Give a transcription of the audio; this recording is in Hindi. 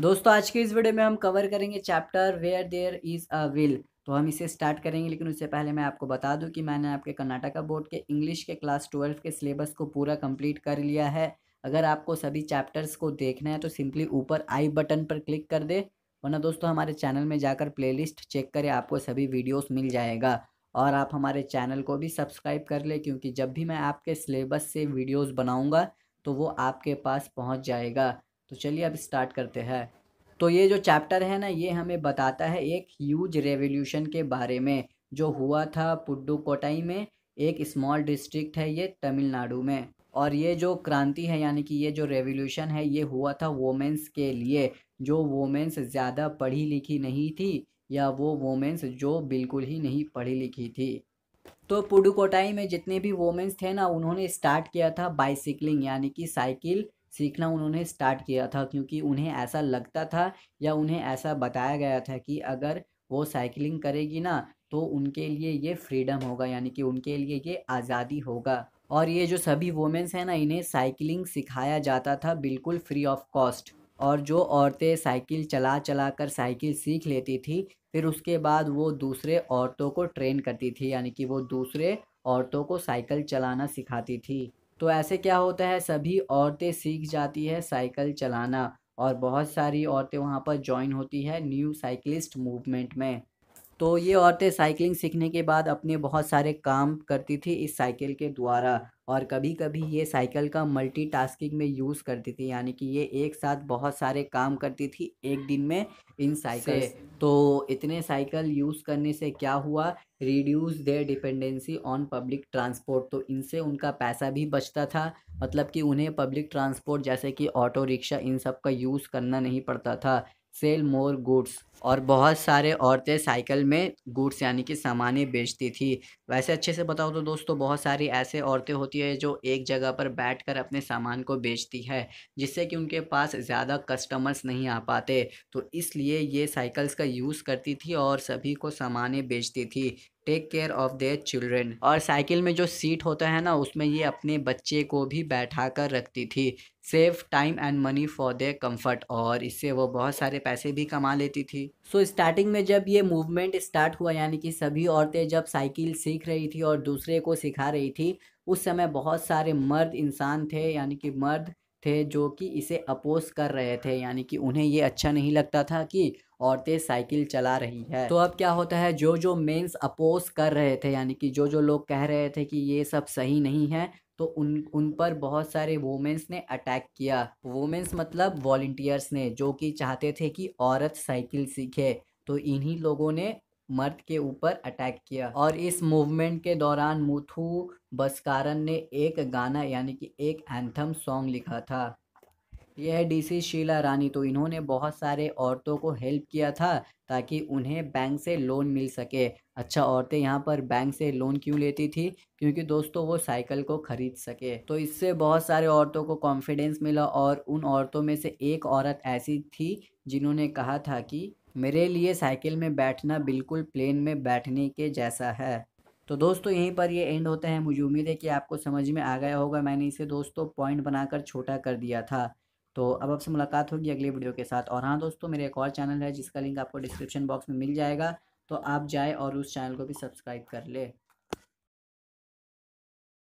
दोस्तों आज के इस वीडियो में हम कवर करेंगे chapter where there is a will तो हम इसे स्टार्ट करेंगे लेकिन उससे पहले मैं आपको बता दूं कि मैंने आपके कर्नाटका बोर्ड के इंग्लिश के क्लास ट्वेल्व के सिलेबस को पूरा कंप्लीट कर लिया है अगर आपको सभी चैप्टर्स को देखना है तो सिंपली ऊपर आई बटन पर क्लिक कर दे वरना दोस्तों हमारे चैनल में जाकर लिस्ट चेक करें आपको सभी वीडियोज़ मिल जाएगा और आप हमारे चैनल को भी सब्सक्राइब कर ले क्योंकि जब भी मैं आपके सिलेबस से वीडियोज़ बनाऊँगा तो वो आपके पास पहुँच जाएगा तो चलिए अब स्टार्ट करते हैं तो ये जो चैप्टर है ना ये हमें बताता है एक ह्यूज रेवोल्यूशन के बारे में जो हुआ था पुडुकोटाई में एक स्मॉल डिस्ट्रिक्ट है ये तमिलनाडु में और ये जो क्रांति है यानी कि ये जो रेवोल्यूशन है ये हुआ था वोमेंस के लिए जो वोमेंस ज़्यादा पढ़ी लिखी नहीं थी या वो वोमेंस जो बिल्कुल ही नहीं पढ़ी लिखी थी तो पुडुकोटाई में जितने भी वोमेंस थे ना उन्होंने स्टार्ट किया था बाइसिकलिंग यानी कि साइकिल सीखना उन्होंने स्टार्ट किया था क्योंकि उन्हें ऐसा लगता था या उन्हें ऐसा बताया गया था कि अगर वो साइकिलिंग करेगी ना तो उनके लिए ये फ्रीडम होगा यानी कि उनके लिए ये आज़ादी होगा और ये जो सभी वुमेंस हैं ना इन्हें साइकिलिंग सिखाया जाता था बिल्कुल फ्री ऑफ कॉस्ट और जो औरतें साइकिल चला चला कर साइकिल सीख लेती थी फिर उसके बाद वो दूसरे औरतों को ट्रेन करती थी यानी कि वो दूसरे औरतों को साइकिल चलाना सिखाती थी तो ऐसे क्या होता है सभी औरतें सीख जाती है साइकिल चलाना और बहुत सारी औरतें वहाँ पर ज्वाइन होती है न्यू साइकिलिस्ट मूवमेंट में तो ये औरतें साइकिलिंग सीखने के बाद अपने बहुत सारे काम करती थी इस साइकिल के द्वारा और कभी कभी ये साइकिल का मल्टीटास्किंग में यूज़ करती थी यानी कि ये एक साथ बहुत सारे काम करती थी एक दिन में इन साइकिल तो इतने साइकिल यूज़ करने से क्या हुआ reduce their dependency on public transport तो इनसे उनका पैसा भी बचता था मतलब कि उन्हें पब्लिक ट्रांसपोर्ट जैसे कि ऑटो रिक्शा इन सब का यूज़ करना नहीं पड़ता था सेल मोर गुड्स और बहुत सारे औरतें साइकिल में गुड्स यानी कि सामानें बेचती थी वैसे अच्छे से बताओ तो दोस्तों बहुत सारी ऐसे औरतें होती है जो एक जगह पर बैठकर अपने सामान को बेचती है जिससे कि उनके पास ज़्यादा कस्टमर्स नहीं आ पाते तो इसलिए ये साइकिल्स का यूज़ करती थी और सभी को सामानें बेचती थी take care of their children और साइकिल में जो सीट होता है ना उसमें ये अपने बच्चे को भी बैठा कर रखती थी save time and money for their comfort और इससे वो बहुत सारे पैसे भी कमा लेती थी सो so, स्टार्टिंग में जब ये मूवमेंट स्टार्ट हुआ यानी कि सभी औरतें जब साइकिल से सीख रही थी और दूसरे को सिखा रही थी उस समय बहुत सारे मर्द इंसान थे यानी कि मर्द थे जो कि इसे अपोज कर रहे थे यानी कि उन्हें ये अच्छा नहीं लगता था कि औरतें साइकिल चला रही है तो अब क्या होता है जो जो मेंस अपोज कर रहे थे यानी कि जो जो लोग कह रहे थे कि ये सब सही नहीं है तो उन उन पर बहुत सारे वोमेंस ने अटैक किया वोमेंस मतलब वॉल्टियर्स ने जो कि चाहते थे कि औरत साइकिल सीखे तो इन्हीं लोगों ने मर्द के ऊपर अटैक किया और इस मूवमेंट के दौरान मुथू बस्कारन ने एक गाना यानी कि एक एंथम सॉन्ग लिखा था यह है डीसी शीला रानी तो इन्होंने बहुत सारे औरतों को हेल्प किया था ताकि उन्हें बैंक से लोन मिल सके अच्छा औरतें यहाँ पर बैंक से लोन क्यों लेती थी क्योंकि दोस्तों वो साइकिल को खरीद सके तो इससे बहुत सारे औरतों को कॉन्फिडेंस मिला और उन औरतों में से एक औरत ऐसी थी जिन्होंने कहा था कि मेरे लिए साइकिल में बैठना बिल्कुल प्लेन में बैठने के जैसा है तो दोस्तों यहीं पर ये एंड होता है मुझे उम्मीद है कि आपको समझ में आ गया होगा मैंने इसे दोस्तों पॉइंट बनाकर छोटा कर दिया था तो अब आपसे मुलाकात होगी अगले वीडियो के साथ और हाँ दोस्तों मेरा एक और चैनल है जिसका लिंक आपको डिस्क्रिप्शन बॉक्स में मिल जाएगा तो आप जाए और उस चैनल को भी सब्सक्राइब कर ले